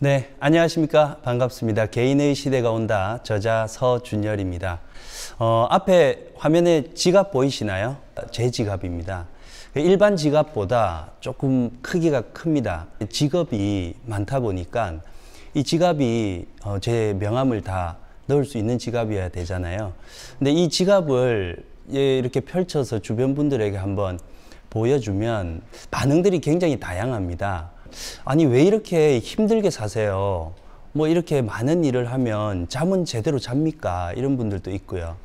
네, 안녕하십니까. 반갑습니다. 개인의 시대가 온다. 저자 서준열입니다. 어, 앞에 화면에 지갑 보이시나요? 제 지갑입니다. 일반 지갑보다 조금 크기가 큽니다. 직업이 많다 보니까 이 지갑이 어, 제 명함을 다 넣을 수 있는 지갑이어야 되잖아요. 근데 이 지갑을 예, 이렇게 펼쳐서 주변 분들에게 한번 보여주면 반응들이 굉장히 다양합니다. 아니 왜 이렇게 힘들게 사세요? 뭐 이렇게 많은 일을 하면 잠은 제대로 잡니까? 이런 분들도 있고요.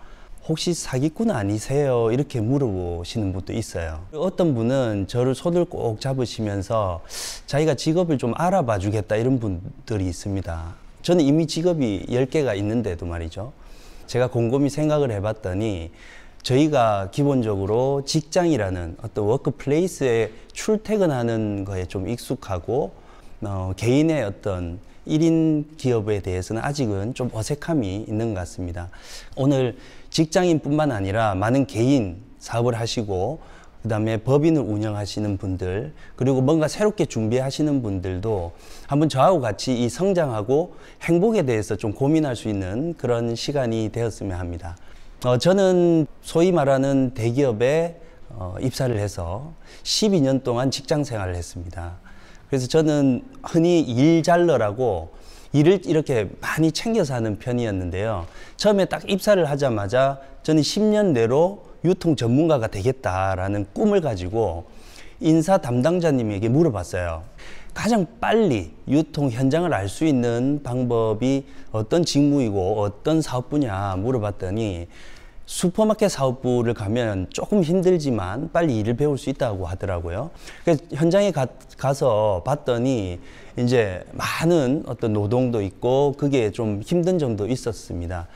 혹시 사기꾼 아니세요? 이렇게 물어보시는 분도 있어요. 어떤 분은 저를 손을 꼭 잡으시면서 자기가 직업을 좀 알아봐 주겠다 이런 분들이 있습니다. 저는 이미 직업이 열개가 있는데도 말이죠. 제가 곰곰이 생각을 해봤더니 저희가 기본적으로 직장이라는 어떤 워크플레이스에 출퇴근하는 거에 좀 익숙하고 어, 개인의 어떤 1인 기업에 대해서는 아직은 좀 어색함이 있는 것 같습니다. 오늘 직장인뿐만 아니라 많은 개인 사업을 하시고 그 다음에 법인을 운영하시는 분들 그리고 뭔가 새롭게 준비하시는 분들도 한번 저하고 같이 이 성장하고 행복에 대해서 좀 고민할 수 있는 그런 시간이 되었으면 합니다. 어, 저는 소위 말하는 대기업에 어, 입사를 해서 12년 동안 직장 생활을 했습니다. 그래서 저는 흔히 일잘러라고 일을 이렇게 많이 챙겨서 하는 편이었는데요. 처음에 딱 입사를 하자마자 저는 10년 내로 유통 전문가가 되겠다라는 꿈을 가지고 인사 담당자님에게 물어봤어요. 가장 빨리 유통 현장을 알 수 있는 방법이 어떤 직무이고 어떤 사업 분야 물어봤더니 슈퍼마켓 사업부를 가면 조금 힘들지만 빨리 일을 배울 수 있다고 하더라고요. 그래서 현장에 가, 서 봤더니 이제 많은 어떤 노동도 있고 그게 좀 힘든 점도 있었습니다.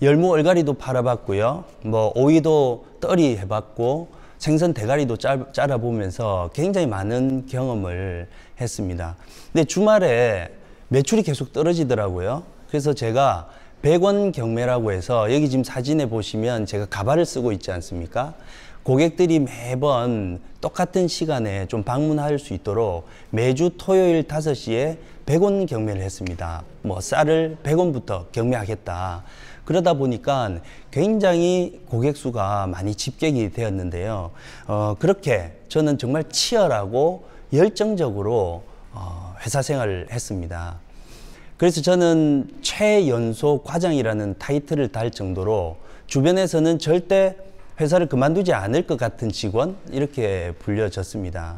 열무 얼갈이도 팔아봤고요. 뭐 오이도 떨이 해봤고 생선 대가리도 짤, 잘라보면서 굉장히 많은 경험을 했습니다. 근데 주말에 매출이 계속 떨어지더라고요. 그래서 제가 백원 경매라고 해서 여기 지금 사진에 보시면 제가 가발을 쓰고 있지 않습니까? 고객들이 매번 똑같은 시간에 좀 방문할 수 있도록 매주 토요일 5 시에 백원 경매를 했습니다. 뭐 쌀을 백원부터 경매하겠다. 그러다 보니까 굉장히 고객 수가 많이 집객이 되었는데요. 어, 그렇게 저는 정말 치열하고 열정적으로 어, 회사 생활을 했습니다. 그래서 저는 최연소 과장이라는 타이틀을 달 정도로 주변에서는 절대 회사를 그만두지 않을 것 같은 직원 이렇게 불려졌습니다.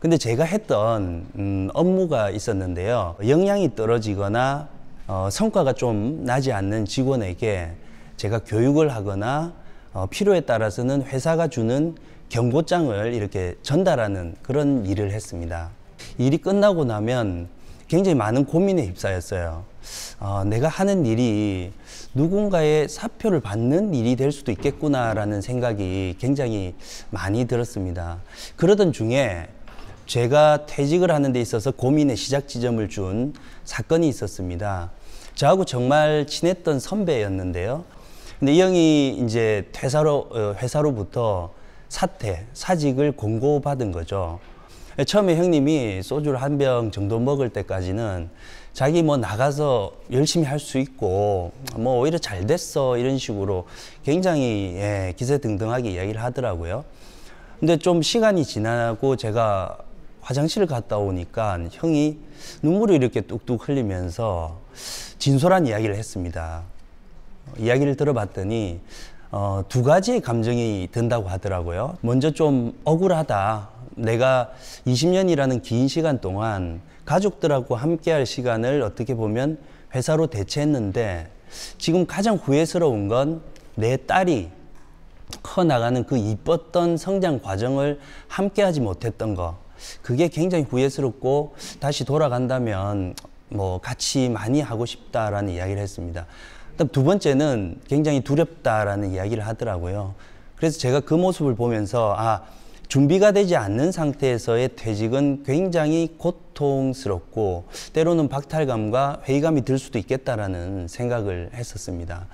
근데 제가 했던 음, 업무가 있었는데요. 역량이 떨어지거나 어, 성과가 좀 나지 않는 직원에게 제가 교육을 하거나 어, 필요에 따라서는 회사가 주는 경고장을 이렇게 전달하는 그런 일을 했습니다. 일이 끝나고 나면 굉장히 많은 고민에 휩싸였어요. 어, 내가 하는 일이 누군가의 사표를 받는 일이 될 수도 있겠구나라는 생각이 굉장히 많이 들었습니다. 그러던 중에 제가 퇴직을 하는 데 있어서 고민의 시작 지점을 준 사건이 있었습니다. 저하고 정말 친했던 선배였는데요. 근데 이 형이 이제 퇴사로, 어, 회사로부터 사퇴, 사직을 공고받은 거죠. 예, 처음에 형님이 소주를 한 병 정도 먹을 때까지는 자기 뭐 나가서 열심히 할 수 있고 뭐 오히려 잘 됐어 이런 식으로 굉장히 예, 기세등등하게 이야기를 하더라고요. 근데 좀 시간이 지나고 제가 화장실을 갔다 오니까 형이 눈물을 이렇게 뚝뚝 흘리면서 진솔한 이야기를 했습니다. 이야기를 들어봤더니 어, 두 가지의 감정이 든다고 하더라고요. 먼저 좀 억울하다. 내가 20년이라는 긴 시간 동안 가족들하고 함께 할 시간을 어떻게 보면 회사로 대체했는데 지금 가장 후회스러운 건 내 딸이 커 나가는 그 이뻤던 성장 과정을 함께 하지 못했던 거. 그게 굉장히 후회스럽고 다시 돌아간다면 뭐 같이 많이 하고 싶다라는 이야기를 했습니다. 그다음 두 번째는 굉장히 두렵다라는 이야기를 하더라고요. 그래서 제가 그 모습을 보면서 아 준비가 되지 않는 상태에서의 퇴직은 굉장히 고통스럽고 때로는 박탈감과 회의감이 들 수도 있겠다라는 생각을 했었습니다.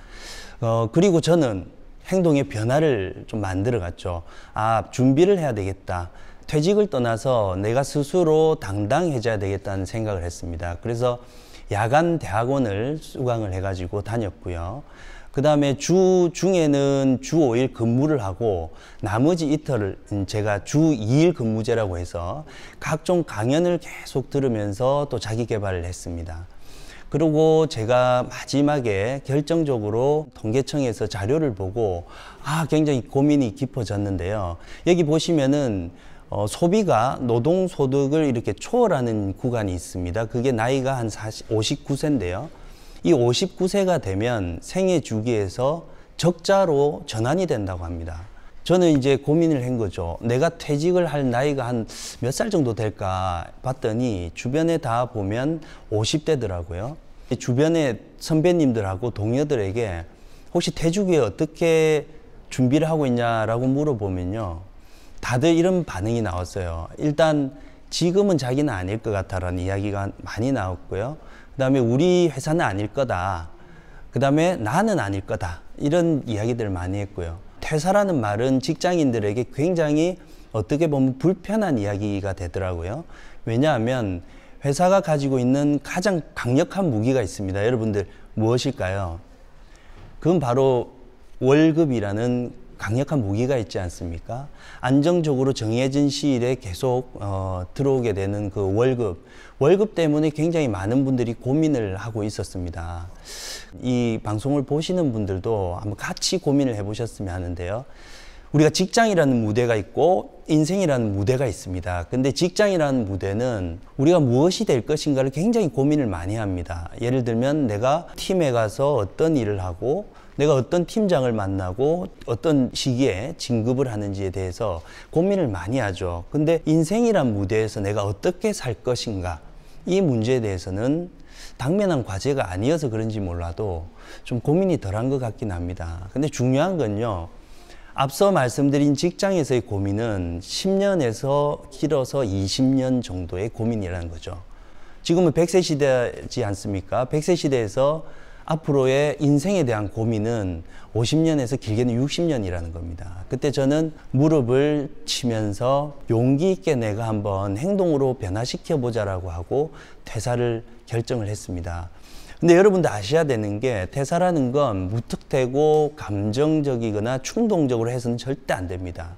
어, 그리고 저는 행동의 변화를 좀 만들어 갔죠. 아, 준비를 해야 되겠다. 퇴직을 떠나서 내가 스스로 당당해져야 되겠다는 생각을 했습니다. 그래서 야간 대학원을 수강을 해가지고 다녔고요. 그 다음에 주 중에는 주 5일 근무를 하고 나머지 이틀을 음, 제가 주 2일 근무제라고 해서 각종 강연을 계속 들으면서 또 자기 개발을 했습니다. 그리고 제가 마지막에 결정적으로 통계청에서 자료를 보고 아 굉장히 고민이 깊어졌는데요. 여기 보시면은 어, 소비가 노동 소득을 이렇게 초월하는 구간이 있습니다. 그게 나이가 한 40, 59세인데요. 이 59세가 되면 생애 주기에서 적자로 전환이 된다고 합니다. 저는 이제 고민을 한 거죠. 내가 퇴직을 할 나이가 한 몇 살 정도 될까 봤더니 주변에 다 보면 50대더라고요. 주변에 선배님들하고 동료들에게 혹시 퇴직에 어떻게 준비를 하고 있냐라고 물어보면요. 다들 이런 반응이 나왔어요. 일단 지금은 자기는 아닐 것 같다라는 이야기가 많이 나왔고요. 그 다음에 우리 회사는 아닐 거다. 그 다음에 나는 아닐 거다. 이런 이야기들 많이 했고요. 퇴사라는 말은 직장인들에게 굉장히 어떻게 보면 불편한 이야기가 되더라고요. 왜냐하면 회사가 가지고 있는 가장 강력한 무기가 있습니다. 여러분들 무엇일까요? 그건 바로 월급이라는 강력한 무기가 있지 않습니까? 안정적으로 정해진 시일에 계속 어, 들어오게 되는 그 월급, 월급 때문에 굉장히 많은 분들이 고민을 하고 있었습니다. 이 방송을 보시는 분들도 한번 같이 고민을 해보셨으면 하는데요. 우리가 직장이라는 무대가 있고 인생이라는 무대가 있습니다. 근데 직장이라는 무대는 우리가 무엇이 될 것인가를 굉장히 고민을 많이 합니다. 예를 들면 내가 팀에 가서 어떤 일을 하고 내가 어떤 팀장을 만나고 어떤 시기에 진급을 하는지에 대해서 고민을 많이 하죠. 근데 인생이란 무대에서 내가 어떻게 살 것인가 이 문제에 대해서는 당면한 과제가 아니어서 그런지 몰라도 좀 고민이 덜한 것 같긴 합니다. 근데 중요한 건요. 앞서 말씀드린 직장에서의 고민은 10년에서 길어서 20년 정도의 고민이라는 거죠. 지금은 100세 시대지 않습니까? 100세 시대에서 앞으로의 인생에 대한 고민은 50년에서 길게는 60년이라는 겁니다. 그때 저는 무릎을 치면서 용기 있게 내가 한번 행동으로 변화시켜 보자라고 하고 퇴사를 결정을 했습니다. 근데 여러분도 아셔야 되는 게 퇴사라는 건 무턱대고 감정적이거나 충동적으로 해서는 절대 안 됩니다.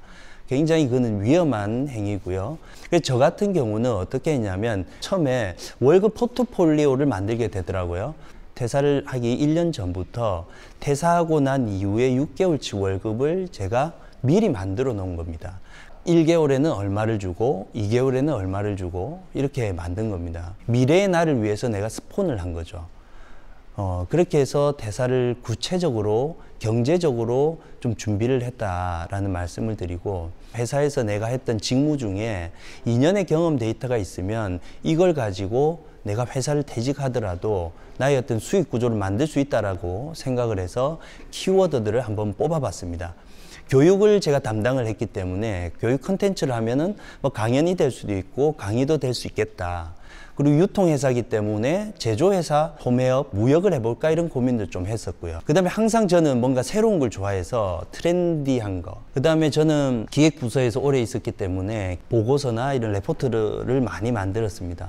굉장히 그거는 위험한 행위고요. 저 같은 경우는 어떻게 했냐면 처음에 월급 포트폴리오를 만들게 되더라고요. 퇴사를 하기 1년 전부터 퇴사하고 난 이후에 6개월치 월급을 제가 미리 만들어 놓은 겁니다. 1개월에는 얼마를 주고 2개월에는 얼마를 주고 이렇게 만든 겁니다. 미래의 나를 위해서 내가 스폰을 한 거죠. 어, 그렇게 해서 대사를 구체적으로 경제적으로 좀 준비를 했다라는 말씀을 드리고 회사에서 내가 했던 직무 중에 2년의 경험 데이터가 있으면 이걸 가지고 내가 회사를 퇴직하더라도 나의 어떤 수익 구조를 만들 수 있다라고 생각을 해서 키워드들을 한번 뽑아봤습니다. 교육을 제가 담당을 했기 때문에 교육 컨텐츠를 하면은 뭐 강연이 될 수도 있고 강의도 될 수 있겠다. 그리고 유통회사기 때문에 제조회사, 홈웨업, 무역을 해볼까 이런 고민도 좀 했었고요. 그 다음에 항상 저는 뭔가 새로운 걸 좋아해서 트렌디한 거. 그 다음에 저는 기획부서에서 오래 있었기 때문에 보고서나 이런 레포트를 많이 만들었습니다.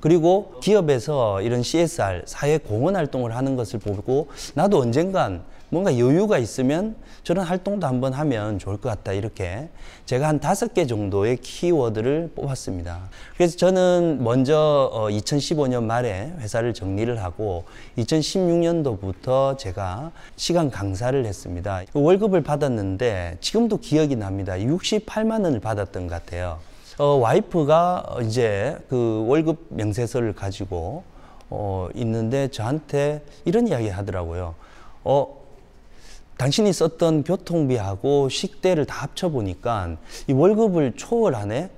그리고 기업에서 이런 CSR, 사회 공헌 활동을 하는 것을 보고 나도 언젠간 뭔가 여유가 있으면 저런 활동도 한번 하면 좋을 것 같다. 이렇게 제가 한 다섯 개 정도의 키워드를 뽑았습니다. 그래서 저는 먼저 2015년 어, 말에 회사를 정리를 하고 2016년도부터 제가 시간 강사를 했습니다. 월급을 받았는데 지금도 기억이 납니다. 68만 원을 받았던 것 같아요. 어, 와이프가 이제 그 월급 명세서를 가지고 어, 있는데 저한테 이런 이야기 하더라고요. 어, 당신이 썼던 교통비하고 식대를 다 합쳐보니까 이 월급을 초월하네?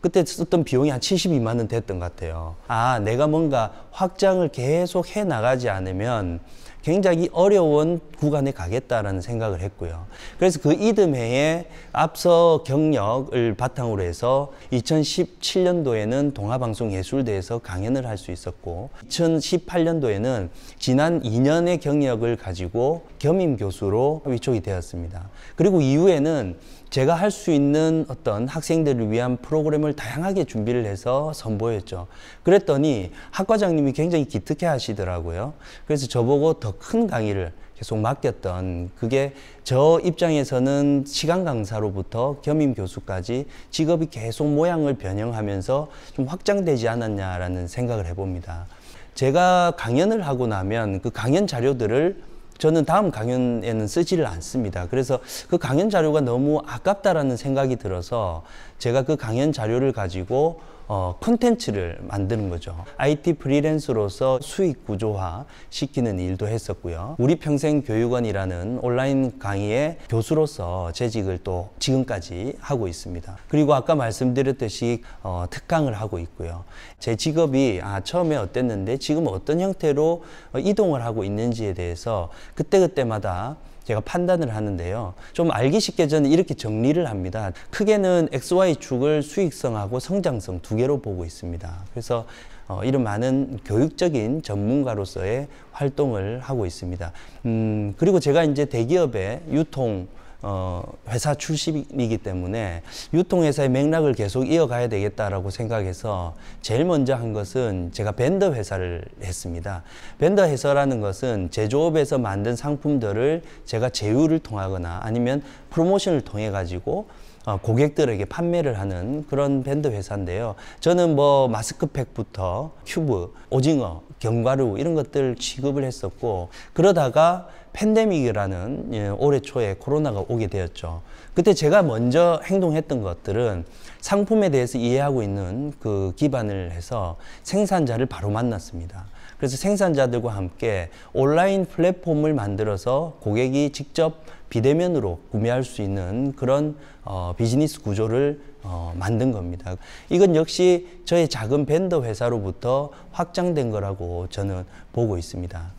그때 썼던 비용이 한 72만 원 됐던 것 같아요. 아, 내가 뭔가 확장을 계속 해 나가지 않으면 굉장히 어려운 구간에 가겠다라는 생각을 했고요. 그래서 그 이듬해에 앞서 경력을 바탕으로 해서 2017년도에는 동아방송예술대에서 강연을 할 수 있었고 2018년도에는 지난 2년의 경력을 가지고 겸임 교수로 위촉이 되었습니다. 그리고 이후에는 제가 할 수 있는 어떤 학생들을 위한 프로그램을 다양하게 준비를 해서 선보였죠. 그랬더니 학과장님이 굉장히 기특해 하시더라고요. 그래서 저보고 더 큰 강의를 계속 맡겼던 그게 저 입장에서는 시간 강사로부터 겸임 교수까지 직업이 계속 모양을 변형하면서 좀 확장되지 않았냐라는 생각을 해봅니다. 제가 강연을 하고 나면 그 강연 자료들을 저는 다음 강연에는 쓰지를 않습니다. 그래서 그 강연 자료가 너무 아깝다라는 생각이 들어서 제가 그 강연 자료를 가지고 어, 콘텐츠를 만드는 거죠. IT 프리랜서로서 수익 구조화 시키는 일도 했었고요. 우리 평생 교육원이라는 온라인 강의의 교수로서 재직을 또 지금까지 하고 있습니다. 그리고 아까 말씀드렸듯이 어, 특강을 하고 있고요. 제 직업이 아, 처음에 어땠는데 지금 어떤 형태로 어, 이동을 하고 있는지에 대해서 그때그때마다 제가 판단을 하는데요. 좀 알기 쉽게 저는 이렇게 정리를 합니다. 크게는 XY축을 수익성하고 성장성 두 개로 보고 있습니다. 그래서 어, 이런 많은 교육적인 전문가로서의 활동을 하고 있습니다. 음, 그리고 제가 이제 대기업의 유통, 어, 회사 출신이기 때문에 유통회사의 맥락을 계속 이어가야 되겠다라고 생각해서 제일 먼저 한 것은 제가 벤더 회사를 했습니다. 벤더 회사라는 것은 제조업에서 만든 상품들을 제가 제휴를 통하거나 아니면 프로모션을 통해 가지고 어, 고객들에게 판매를 하는 그런 밴드 회사인데요. 저는 뭐 마스크팩부터 큐브, 오징어, 견과류 이런 것들 취급을 했었고 그러다가 팬데믹이라는 예, 올해 초에 코로나가 오게 되었죠. 그때 제가 먼저 행동했던 것들은 상품에 대해서 이해하고 있는 그 기반을 해서 생산자를 바로 만났습니다. 그래서 생산자들과 함께 온라인 플랫폼을 만들어서 고객이 직접 비대면으로 구매할 수 있는 그런 어, 비즈니스 구조를 어, 만든 겁니다. 이건 역시 저의 작은 벤더 회사로부터 확장된 거라고 저는 보고 있습니다.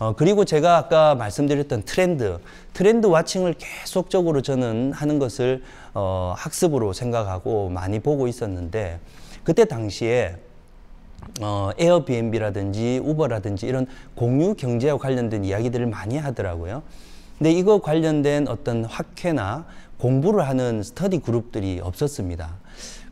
어, 그리고 제가 아까 말씀드렸던 트렌드, 트렌드 와칭을 계속적으로 저는 하는 것을 어, 학습으로 생각하고 많이 보고 있었는데 그때 당시에 어, 에어비앤비라든지 우버라든지 이런 공유 경제와 관련된 이야기들을 많이 하더라고요. 근데 이거 관련된 어떤 학회나 공부를 하는 스터디 그룹들이 없었습니다.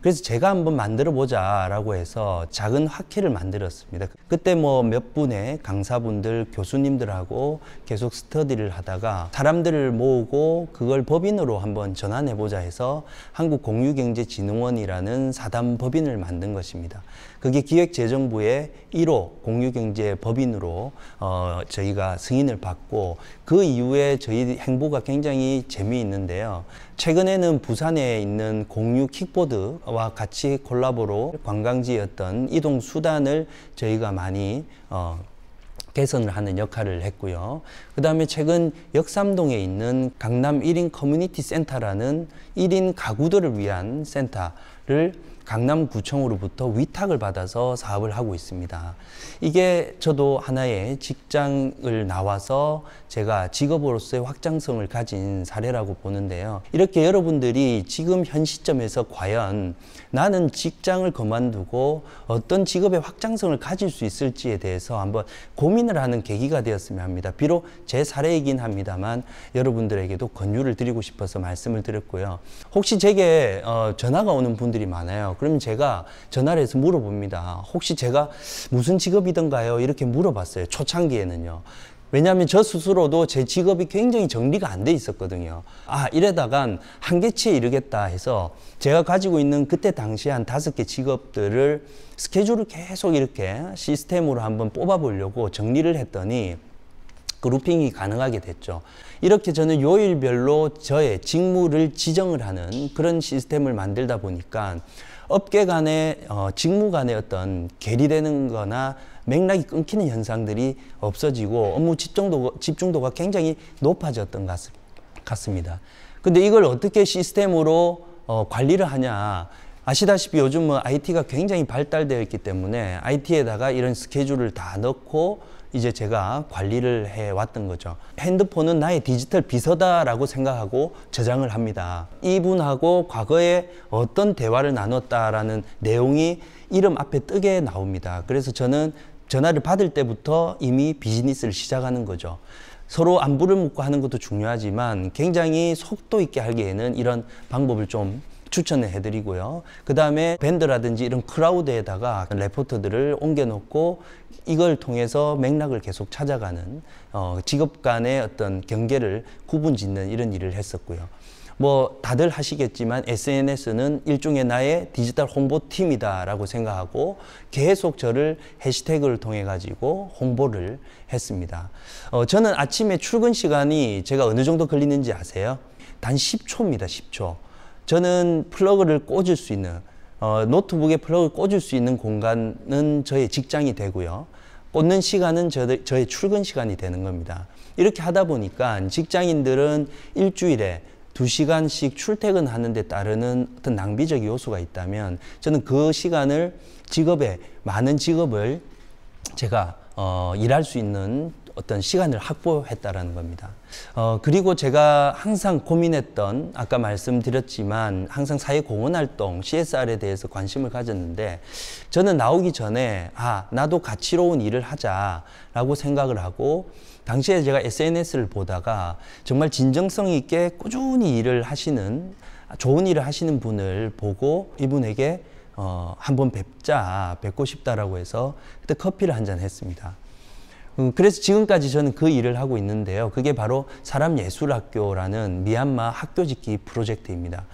그래서 제가 한번 만들어 보자라고 해서 작은 학회를 만들었습니다. 그때 뭐 몇 분의 강사분들, 교수님들하고 계속 스터디를 하다가 사람들을 모으고 그걸 법인으로 한번 전환해 보자 해서 한국 공유경제진흥원이라는 사단 법인을 만든 것입니다. 그게 기획재정부의 1호 공유경제 법인으로 어, 저희가 승인을 받고 그 이후에 저희 행보가 굉장히 재미있는데요. 최근에는 부산에 있는 공유 킥보드와 같이 콜라보로 관광지였던 이동 수단을 저희가 많이 어, 개선을 하는 역할을 했고요. 그 다음에 최근 역삼동에 있는 강남 1인 커뮤니티 센터라는 1인 가구들을 위한 센터를 강남구청으로부터 위탁을 받아서 사업을 하고 있습니다. 이게 저도 하나의 직장을 나와서 제가 직업으로서의 확장성을 가진 사례라고 보는데요. 이렇게 여러분들이 지금 현 시점에서 과연 나는 직장을 그만두고 어떤 직업의 확장성을 가질 수 있을지에 대해서 한번 고민을 하는 계기가 되었으면 합니다. 비록 제 사례이긴 합니다만 여러분들에게도 권유를 드리고 싶어서 말씀을 드렸고요. 혹시 제게 어, 전화가 오는 분들이 많아요. 그러면 제가 전화를 해서 물어봅니다. 혹시 제가 무슨 직업이던가요? 이렇게 물어봤어요. 초창기에는요. 왜냐하면 저 스스로도 제 직업이 굉장히 정리가 안 돼 있었거든요. 아, 이러다간 한계치에 이르겠다 해서 제가 가지고 있는 그때 당시한 다섯 개 직업들을 스케줄을 계속 이렇게 시스템으로 한번 뽑아보려고 정리를 했더니 그루핑이 가능하게 됐죠. 이렇게 저는 요일별로 저의 직무를 지정을 하는 그런 시스템을 만들다 보니까 업계 간의 어, 직무 간의 어떤 괴리되는 거나 맥락이 끊기는 현상들이 없어지고 업무 집중도, 집중도가 굉장히 높아졌던 것 같습니다. 근데 이걸 어떻게 시스템으로 어, 관리를 하냐. 아시다시피 요즘은 IT가 뭐 굉장히 발달되어 있기 때문에 IT에다가 이런 스케줄을 다 넣고 이제 제가 관리를 해왔던 거죠. 핸드폰은 나의 디지털 비서다라고 생각하고 저장을 합니다. 이분하고 과거에 어떤 대화를 나눴다라는 내용이 이름 앞에 뜨게 나옵니다. 그래서 저는 전화를 받을 때부터 이미 비즈니스를 시작하는 거죠. 서로 안부를 묻고 하는 것도 중요하지만 굉장히 속도 있게 하기에는 이런 방법을 좀 추천을 해드리고요. 그 다음에 밴드라든지 이런 크라우드에다가 레포트들을 옮겨놓고 이걸 통해서 맥락을 계속 찾아가는 어, 직업 간의 어떤 경계를 구분 짓는 이런 일을 했었고요. 뭐 다들 하시겠지만 SNS는 일종의 나의 디지털 홍보팀이다라고 생각하고 계속 저를 해시태그를 통해 가지고 홍보를 했습니다. 어, 저는 아침에 출근 시간이 제가 어느 정도 걸리는지 아세요? 단 10초입니다. 10초. 저는 플러그를 꽂을 수 있는 어, 노트북에 플러그 를 꽂을 수 있는 공간은 저의 직장이 되고요. 꽂는 시간은 저, 저의 출근 시간이 되는 겁니다. 이렇게 하다 보니까 직장인들은 일주일에 두시간씩 출퇴근하는 데 따르는 어떤 낭비적 요소가 있다면 저는 그 시간을 직업에 많은 직업을 제가 어, 일할 수 있는 어떤 시간을 확보했다라는 겁니다. 어, 그리고 제가 항상 고민했던 아까 말씀드렸지만 항상 사회 공헌 활동 CSR에 대해서 관심을 가졌는데 저는 나오기 전에 아 나도 가치로운 일을 하자라고 생각을 하고 당시에 제가 SNS를 보다가 정말 진정성 있게 꾸준히 일을 하시는 좋은 일을 하시는 분을 보고 이분에게 어, 한번 뵙자, 뵙고 싶다라고 해서 그때 커피를 한 잔 했습니다. 음, 그래서 지금까지 저는 그 일을 하고 있는데요. 그게 바로 사람예술학교라는 미얀마 학교 짓기 프로젝트입니다.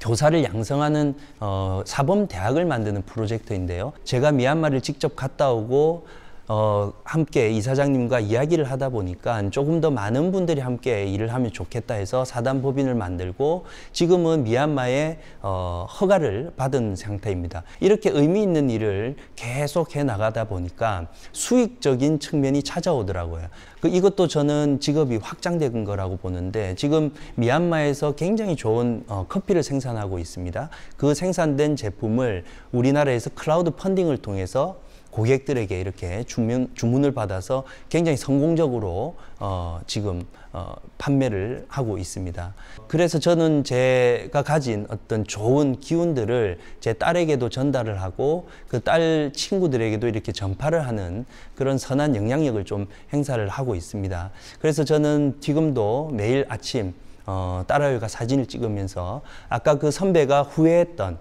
교사를 양성하는 어, 사범대학을 만드는 프로젝트인데요. 제가 미얀마를 직접 갔다 오고 어, 함께 이사장님과 이야기를 하다 보니까 조금 더 많은 분들이 함께 일을 하면 좋겠다 해서 사단법인을 만들고 지금은 미얀마에 어, 허가를 받은 상태입니다. 이렇게 의미 있는 일을 계속 해 나가다 보니까 수익적인 측면이 찾아오더라고요. 그 이것도 저는 직업이 확장된 거라고 보는데 지금 미얀마에서 굉장히 좋은 어, 커피를 생산하고 있습니다. 그 생산된 제품을 우리나라에서 클라우드 펀딩을 통해서 고객들에게 이렇게 주문, 주문을 받아서 굉장히 성공적으로 어, 지금 어, 판매를 하고 있습니다. 그래서 저는 제가 가진 어떤 좋은 기운들을 제 딸에게도 전달을 하고 그 딸 친구들에게도 이렇게 전파를 하는 그런 선한 영향력을 좀 행사를 하고 있습니다. 그래서 저는 지금도 매일 아침 어, 딸아이가 사진을 찍으면서 아까 그 선배가 후회했던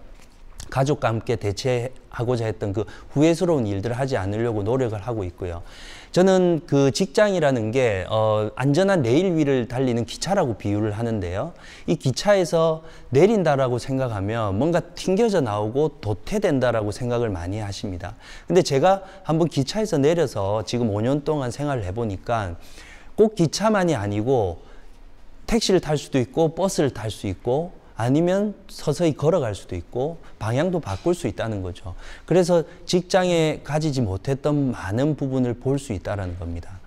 가족과 함께 대체하고자 했던 그 후회스러운 일들을 하지 않으려고 노력을 하고 있고요. 저는 그 직장이라는 게 어, 안전한 레일 위를 달리는 기차라고 비유를 하는데요. 이 기차에서 내린다라고 생각하면 뭔가 튕겨져 나오고 도태된다라고 생각을 많이 하십니다. 근데 제가 한번 기차에서 내려서 지금 5년 동안 생활을 해보니까 꼭 기차만이 아니고 택시를 탈 수도 있고 버스를 탈 수 있고 아니면 서서히 걸어갈 수도 있고 방향도 바꿀 수 있다는 거죠. 그래서 직장에 가지지 못했던 많은 부분을 볼 수 있다는 겁니다.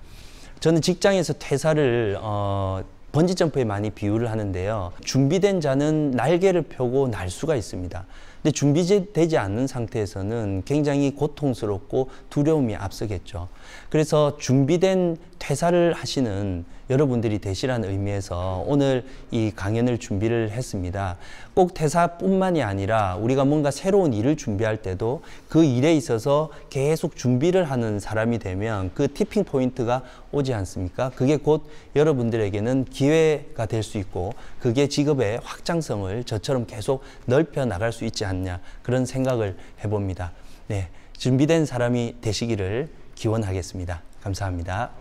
저는 직장에서 퇴사를 어, 번지점프에 많이 비유를 하는데요. 준비된 자는 날개를 펴고 날 수가 있습니다. 근데 준비되지 않는 상태에서는 굉장히 고통스럽고 두려움이 앞서겠죠. 그래서 준비된 퇴사를 하시는 여러분들이 되시라는 의미에서 오늘 이 강연을 준비를 했습니다. 꼭 퇴사뿐만이 아니라 우리가 뭔가 새로운 일을 준비할 때도 그 일에 있어서 계속 준비를 하는 사람이 되면 그 티핑 포인트가 오지 않습니까? 그게 곧 여러분들에게는 기회가 될 수 있고 그게 직업의 확장성을 저처럼 계속 넓혀 나갈 수 있지 않냐 그런 생각을 해봅니다. 네. 준비된 사람이 되시기를 기원하겠습니다. 감사합니다.